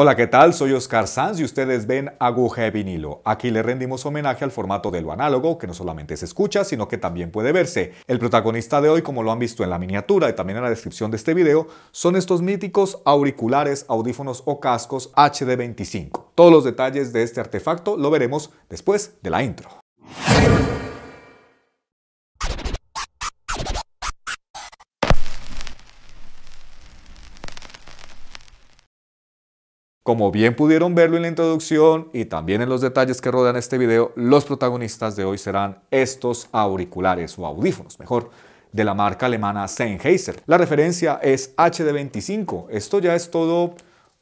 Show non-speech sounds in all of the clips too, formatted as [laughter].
Hola, ¿qué tal? Soy Oscar Sanz y ustedes ven Aguja de Vinilo. Aquí le rendimos homenaje al formato de lo análogo, que no solamente se escucha, sino que también puede verse. El protagonista de hoy, como lo han visto en la miniatura y también en la descripción de este video, son estos míticos auriculares, audífonos o cascos HD25. Todos los detalles de este artefacto lo veremos después de la intro. Como bien pudieron verlo en la introducción y también en los detalles que rodean este video, los protagonistas de hoy serán estos auriculares o audífonos, mejor, de la marca alemana Sennheiser. La referencia es HD25. Esto ya es todo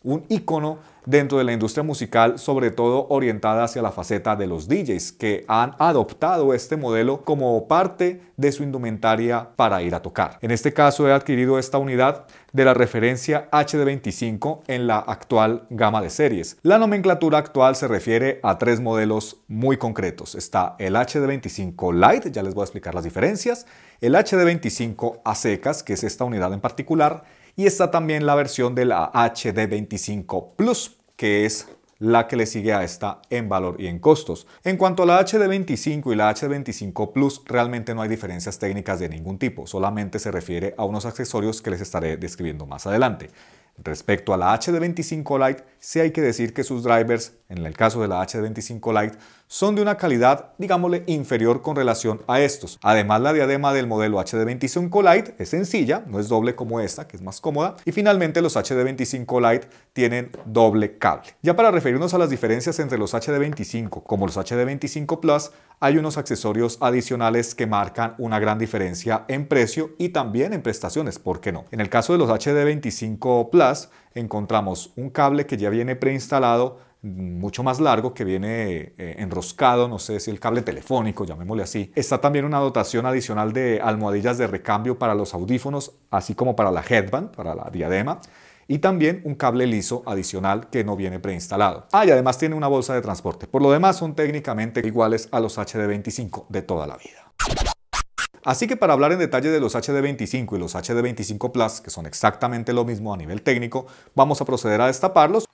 un icono dentro de la industria musical, sobre todo orientada hacia la faceta de los DJs, que han adoptado este modelo como parte de su indumentaria para ir a tocar. En este caso he adquirido esta unidad de la referencia HD25 en la actual gama de series. La nomenclatura actual se refiere a tres modelos muy concretos. Está el HD25 Lite, ya les voy a explicar las diferencias, el HD25 a secas, que es esta unidad en particular, y está también la versión de la HD25 Plus, que es la que le sigue a esta en valor y en costos. En cuanto a la HD25 y la HD25 Plus, realmente no hay diferencias técnicas de ningún tipo, solamente se refiere a unos accesorios que les estaré describiendo más adelante. Respecto a la HD25 Lite, sí hay que decir que sus drivers, en el caso de la HD25 Lite, son de una calidad, digámosle, inferior con relación a estos. Además, la diadema del modelo HD25 Lite es sencilla, no es doble como esta, que es más cómoda. Y finalmente, los HD25 Lite tienen doble cable. Ya para referirnos a las diferencias entre los HD25 como los HD25 Plus, hay unos accesorios adicionales que marcan una gran diferencia en precio y también en prestaciones, ¿por qué no? En el caso de los HD25 Plus, encontramos un cable que ya viene preinstalado, mucho más largo, que viene eh, enroscado, no sé si el cable telefónico, llamémosle así. Está también una dotación adicional de almohadillas de recambio para los audífonos, así como para la headband, para la diadema. Y también un cable liso adicional que no viene preinstalado. Ah, y además tiene una bolsa de transporte. Por lo demás son técnicamente iguales a los HD25 de toda la vida. Así que para hablar en detalle de los HD25 y los HD25 Plus, que son exactamente lo mismo a nivel técnico, vamos a proceder a destaparlos.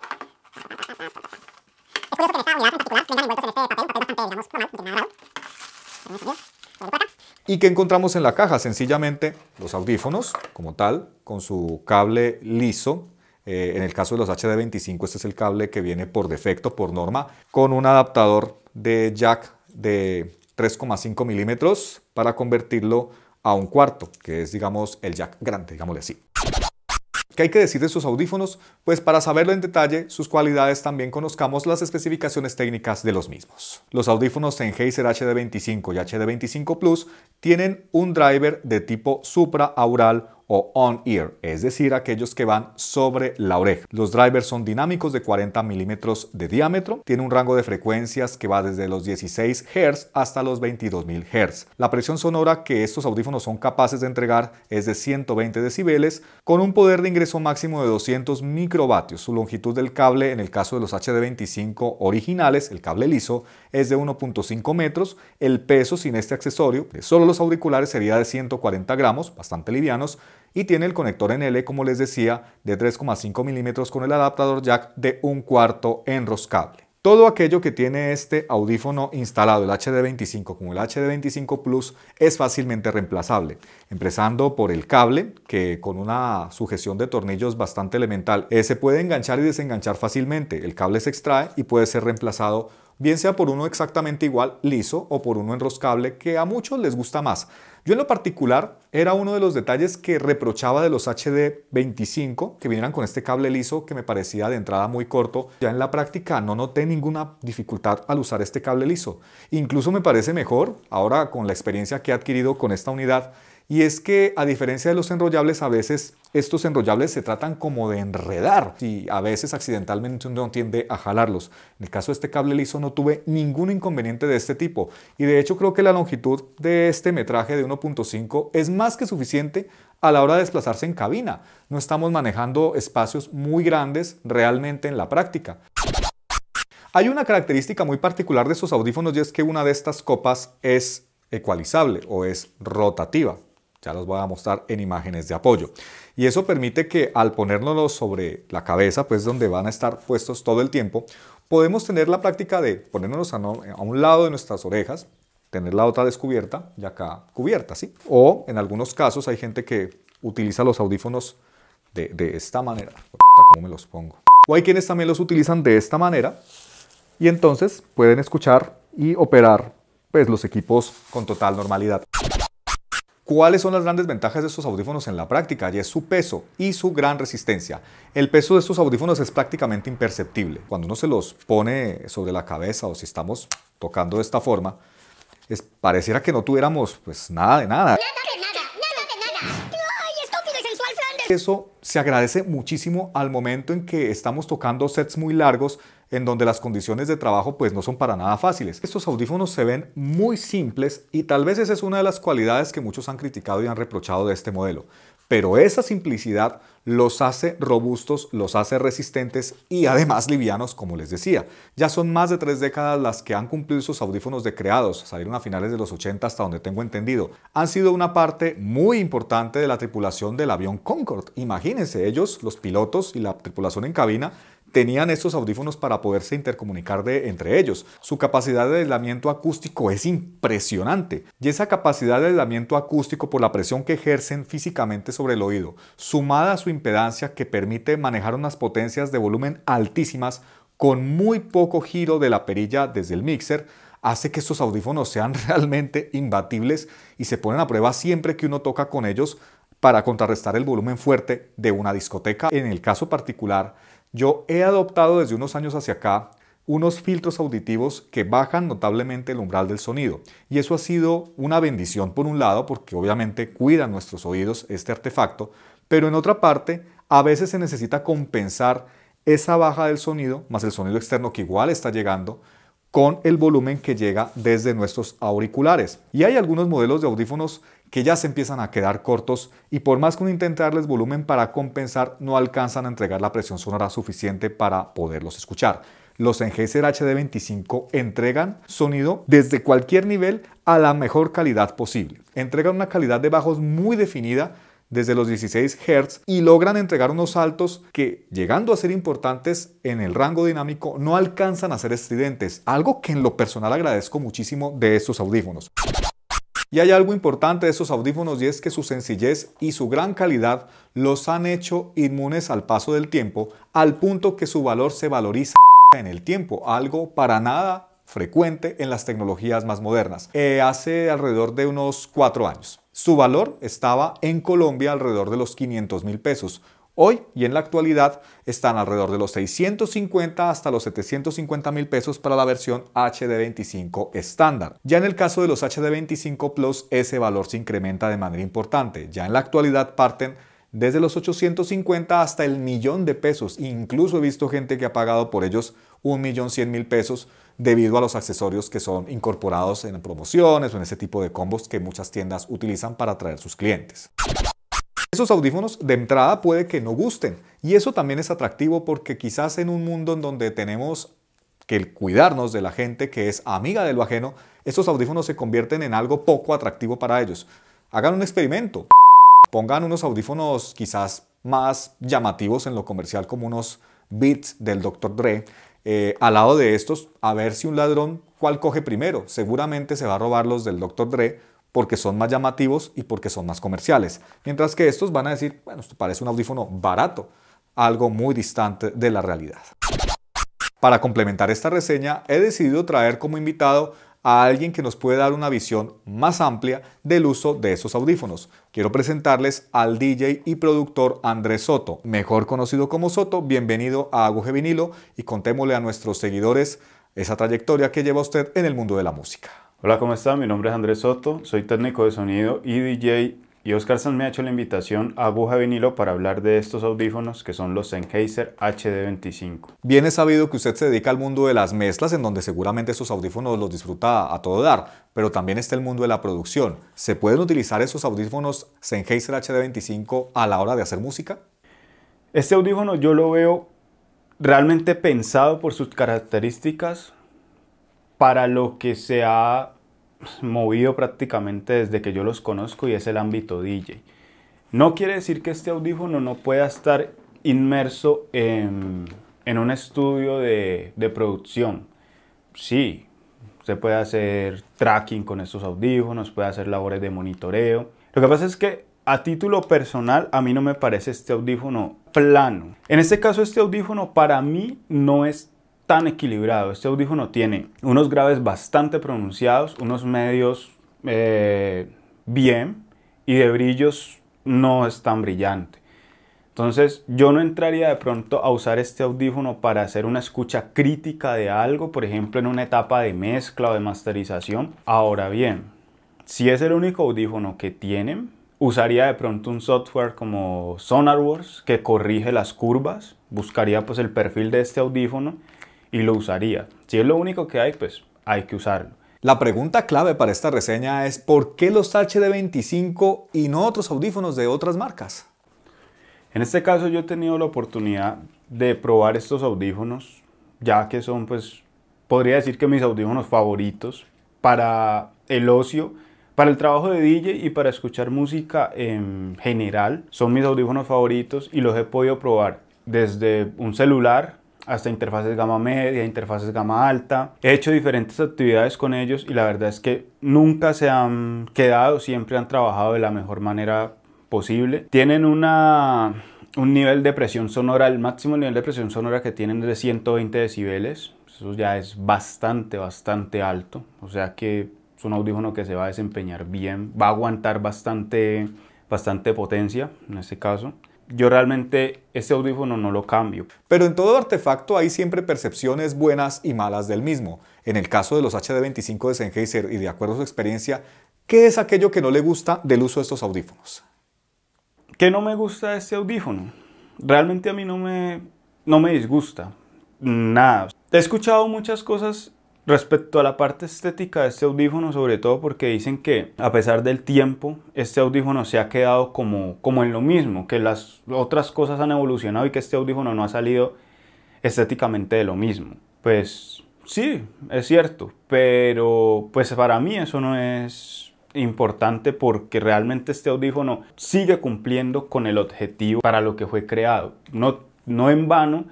¿Y qué encontramos en la caja? Sencillamente los audífonos, como tal, con su cable liso. Eh, en el caso de los HD25, este es el cable que viene por defecto, por norma, con un adaptador de jack de 3,5 milímetros para convertirlo a un cuarto, que es, digamos, el jack grande, digámosle así. ¿Qué hay que decir de sus audífonos? Pues para saberlo en detalle, sus cualidades también conozcamos las especificaciones técnicas de los mismos. Los audífonos Sennheiser HD25 y HD25 Plus tienen un driver de tipo supra aural o on-ear, es decir, aquellos que van sobre la oreja. Los drivers son dinámicos de 40 milímetros de diámetro, tiene un rango de frecuencias que va desde los 16 Hz hasta los 22.000 Hz. La presión sonora que estos audífonos son capaces de entregar es de 120 decibeles, con un poder de ingreso máximo de 200 microvatios. Su longitud del cable, en el caso de los HD25 originales, el cable liso, es de 1.5 metros. El peso sin este accesorio de solo los auriculares sería de 140 gramos, bastante livianos, y tiene el conector en L, como les decía, de 3,5 milímetros con el adaptador jack de un cuarto enroscable. Todo aquello que tiene este audífono instalado, el HD25 como el HD25 Plus, es fácilmente reemplazable, empezando por el cable, que con una sujeción de tornillos bastante elemental eh, se puede enganchar y desenganchar fácilmente. El cable se extrae y puede ser reemplazado bien sea por uno exactamente igual, liso, o por uno enroscable, que a muchos les gusta más. Yo en lo particular era uno de los detalles que reprochaba de los HD25 que vinieran con este cable liso que me parecía de entrada muy corto. Ya en la práctica no noté ninguna dificultad al usar este cable liso. Incluso me parece mejor ahora con la experiencia que he adquirido con esta unidad y es que a diferencia de los enrollables, a veces estos enrollables se tratan como de enredar y a veces accidentalmente uno tiende a jalarlos. En el caso de este cable liso no tuve ningún inconveniente de este tipo y de hecho creo que la longitud de este metraje de 1.5 es más que suficiente a la hora de desplazarse en cabina. No estamos manejando espacios muy grandes realmente en la práctica. Hay una característica muy particular de estos audífonos y es que una de estas copas es ecualizable o es rotativa. Ya los voy a mostrar en imágenes de apoyo. Y eso permite que al ponernos sobre la cabeza, pues donde van a estar puestos todo el tiempo, podemos tener la práctica de ponernos a, un lado de nuestras orejas, tener la otra descubierta y acá cubierta, ¿sí? O en algunos casos hay gente que utiliza los audífonos de, esta manera. me los pongo? O hay quienes también los utilizan de esta manera y entonces pueden escuchar y operar pues los equipos con total normalidad. ¿Cuáles son las grandes ventajas de estos audífonos en la práctica? Y es su peso y su gran resistencia. El peso de estos audífonos es prácticamente imperceptible. Cuando uno se los pone sobre la cabeza o si estamos tocando de esta forma, pareciera que no tuviéramos pues nada de nada. Nada de nada, nada de nada. ¡Ay, estúpido y sensual Eso se agradece muchísimo al momento en que estamos tocando sets muy largos en donde las condiciones de trabajo pues no son para nada fáciles. Estos audífonos se ven muy simples y tal vez esa es una de las cualidades que muchos han criticado y han reprochado de este modelo. Pero esa simplicidad los hace robustos, los hace resistentes y además livianos, como les decía. Ya son más de tres décadas las que han cumplido sus audífonos de creados, salieron a finales de los 80 hasta donde tengo entendido. Han sido una parte muy importante de la tripulación del avión Concorde. Imagínense, ellos, los pilotos y la tripulación en cabina, tenían estos audífonos para poderse intercomunicar de, entre ellos. Su capacidad de aislamiento acústico es impresionante y esa capacidad de aislamiento acústico por la presión que ejercen físicamente sobre el oído, sumada a su impedancia que permite manejar unas potencias de volumen altísimas con muy poco giro de la perilla desde el mixer, hace que estos audífonos sean [laughs] realmente imbatibles y se ponen a prueba siempre que uno toca con ellos para contrarrestar el volumen fuerte de una discoteca. En el caso particular yo he adoptado desde unos años hacia acá unos filtros auditivos que bajan notablemente el umbral del sonido. Y eso ha sido una bendición por un lado, porque obviamente cuidan nuestros oídos este artefacto, pero en otra parte, a veces se necesita compensar esa baja del sonido, más el sonido externo que igual está llegando, con el volumen que llega desde nuestros auriculares. Y hay algunos modelos de audífonos que ya se empiezan a quedar cortos y por más que intentarles volumen para compensar, no alcanzan a entregar la presión sonora suficiente para poderlos escuchar. Los Enhancer HD25 entregan sonido desde cualquier nivel a la mejor calidad posible. Entregan una calidad de bajos muy definida desde los 16 Hz y logran entregar unos altos que, llegando a ser importantes en el rango dinámico, no alcanzan a ser estridentes, algo que en lo personal agradezco muchísimo de estos audífonos. Y hay algo importante de esos audífonos y es que su sencillez y su gran calidad los han hecho inmunes al paso del tiempo, al punto que su valor se valoriza en el tiempo, algo para nada frecuente en las tecnologías más modernas, eh, hace alrededor de unos cuatro años. Su valor estaba en Colombia alrededor de los 500 mil pesos, Hoy y en la actualidad están alrededor de los 650 hasta los 750 mil pesos para la versión HD25 estándar. Ya en el caso de los HD25 Plus, ese valor se incrementa de manera importante. Ya en la actualidad parten desde los 850 hasta el millón de pesos. Incluso he visto gente que ha pagado por ellos un millón mil pesos debido a los accesorios que son incorporados en promociones o en ese tipo de combos que muchas tiendas utilizan para atraer sus clientes. Esos audífonos de entrada puede que no gusten y eso también es atractivo porque quizás en un mundo en donde tenemos que cuidarnos de la gente que es amiga de lo ajeno, esos audífonos se convierten en algo poco atractivo para ellos. Hagan un experimento. Pongan unos audífonos quizás más llamativos en lo comercial como unos Beats del Dr. Dre eh, al lado de estos a ver si un ladrón cuál coge primero. Seguramente se va a robar los del Dr. Dre porque son más llamativos y porque son más comerciales. Mientras que estos van a decir, bueno, esto parece un audífono barato, algo muy distante de la realidad. Para complementar esta reseña, he decidido traer como invitado a alguien que nos puede dar una visión más amplia del uso de esos audífonos. Quiero presentarles al DJ y productor Andrés Soto, mejor conocido como Soto. Bienvenido a Aguje Vinilo y contémosle a nuestros seguidores esa trayectoria que lleva usted en el mundo de la música. Hola, ¿cómo están? Mi nombre es Andrés Soto, soy técnico de sonido y DJ y Oscar San me ha hecho la invitación a Buja Vinilo para hablar de estos audífonos que son los Sennheiser HD25. Bien es sabido que usted se dedica al mundo de las mezclas en donde seguramente esos audífonos los disfruta a todo dar, pero también está el mundo de la producción. ¿Se pueden utilizar esos audífonos Sennheiser HD25 a la hora de hacer música? Este audífono yo lo veo realmente pensado por sus características para lo que se ha movido prácticamente desde que yo los conozco y es el ámbito DJ. No quiere decir que este audífono no pueda estar inmerso en, un estudio de, de, producción. Sí, se puede hacer tracking con estos audífonos, puede hacer labores de monitoreo. Lo que pasa es que a título personal a mí no me parece este audífono plano. En este caso este audífono para mí no es tan equilibrado. Este audífono tiene unos graves bastante pronunciados, unos medios eh, bien y de brillos no es tan brillante. Entonces yo no entraría de pronto a usar este audífono para hacer una escucha crítica de algo, por ejemplo en una etapa de mezcla o de masterización. Ahora bien, si es el único audífono que tienen, usaría de pronto un software como Sonarworks, que corrige las curvas, buscaría pues el perfil de este audífono y lo usaría. Si es lo único que hay, pues hay que usarlo. La pregunta clave para esta reseña es ¿por qué los HD25 y no otros audífonos de otras marcas? En este caso yo he tenido la oportunidad de probar estos audífonos, ya que son pues, podría decir que mis audífonos favoritos para el ocio, para el trabajo de DJ y para escuchar música en general. Son mis audífonos favoritos y los he podido probar desde un celular hasta interfaces gama media, interfaces gama alta. He hecho diferentes actividades con ellos y la verdad es que nunca se han quedado, siempre han trabajado de la mejor manera posible. Tienen una, un nivel de presión sonora, el máximo nivel de presión sonora que tienen es de 120 decibeles. Eso ya es bastante, bastante alto. O sea que es un audífono que se va a desempeñar bien, va a aguantar bastante, bastante potencia en este caso yo realmente ese audífono no lo cambio. Pero en todo artefacto hay siempre percepciones buenas y malas del mismo. En el caso de los HD25 de Sennheiser y de acuerdo a su experiencia, ¿qué es aquello que no le gusta del uso de estos audífonos? ¿Qué no me gusta de este audífono? Realmente a mí no me, no me disgusta nada. He escuchado muchas cosas Respecto a la parte estética de este audífono, sobre todo porque dicen que a pesar del tiempo, este audífono se ha quedado como, como en lo mismo, que las otras cosas han evolucionado y que este audífono no ha salido estéticamente de lo mismo. Pues sí, es cierto, pero pues para mí eso no es importante porque realmente este audífono sigue cumpliendo con el objetivo para lo que fue creado. No, no en vano,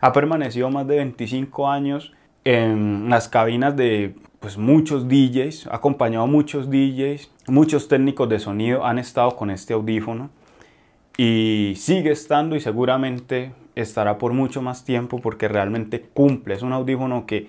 ha permanecido más de 25 años en las cabinas de pues, muchos DJs, ha acompañado a muchos DJs, muchos técnicos de sonido han estado con este audífono y sigue estando y seguramente estará por mucho más tiempo porque realmente cumple, es un audífono que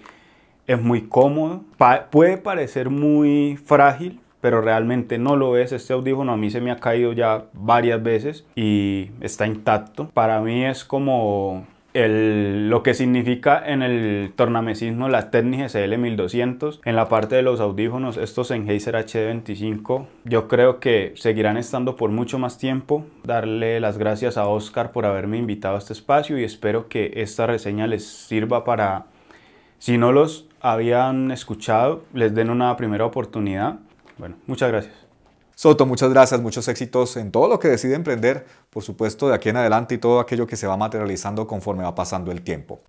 es muy cómodo, puede parecer muy frágil, pero realmente no lo es. Este audífono a mí se me ha caído ya varias veces y está intacto. Para mí es como lo que significa en el tornamesismo la técnicas SL1200. En la parte de los audífonos, estos en Sennheiser HD25, yo creo que seguirán estando por mucho más tiempo. Darle las gracias a Oscar por haberme invitado a este espacio y espero que esta reseña les sirva para, si no los habían escuchado, les den una primera oportunidad. Bueno, muchas gracias. Soto, muchas gracias, muchos éxitos en todo lo que decide emprender, por supuesto, de aquí en adelante y todo aquello que se va materializando conforme va pasando el tiempo.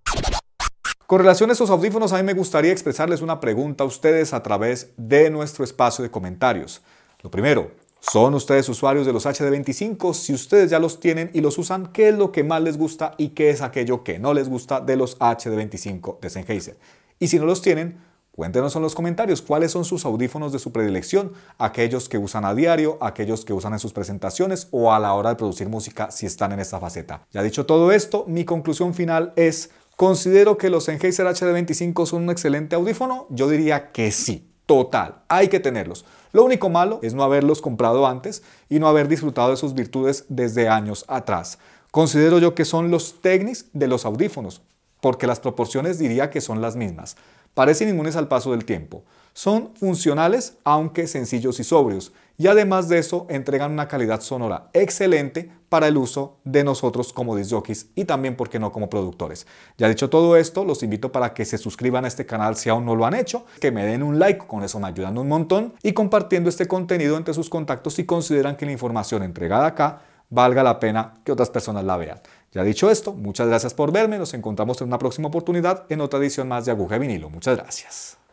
Con relación a esos audífonos, a mí me gustaría expresarles una pregunta a ustedes a través de nuestro espacio de comentarios. Lo primero, ¿son ustedes usuarios de los HD25? Si ustedes ya los tienen y los usan, ¿qué es lo que más les gusta y qué es aquello que no les gusta de los HD25 de Sennheiser? Y si no los tienen, Cuéntenos en los comentarios cuáles son sus audífonos de su predilección, aquellos que usan a diario, aquellos que usan en sus presentaciones o a la hora de producir música si están en esta faceta. Ya dicho todo esto, mi conclusión final es, ¿considero que los Sennheiser HD25 son un excelente audífono? Yo diría que sí. Total, hay que tenerlos. Lo único malo es no haberlos comprado antes y no haber disfrutado de sus virtudes desde años atrás. Considero yo que son los Technics de los audífonos, porque las proporciones diría que son las mismas parecen inmunes al paso del tiempo. Son funcionales aunque sencillos y sobrios y además de eso entregan una calidad sonora excelente para el uso de nosotros como disjockeys y también, porque no?, como productores. Ya dicho todo esto, los invito para que se suscriban a este canal si aún no lo han hecho, que me den un like, con eso me ayudan un montón, y compartiendo este contenido entre sus contactos si consideran que la información entregada acá valga la pena que otras personas la vean. Ya dicho esto, muchas gracias por verme, nos encontramos en una próxima oportunidad en otra edición más de Aguja de Vinilo. Muchas gracias.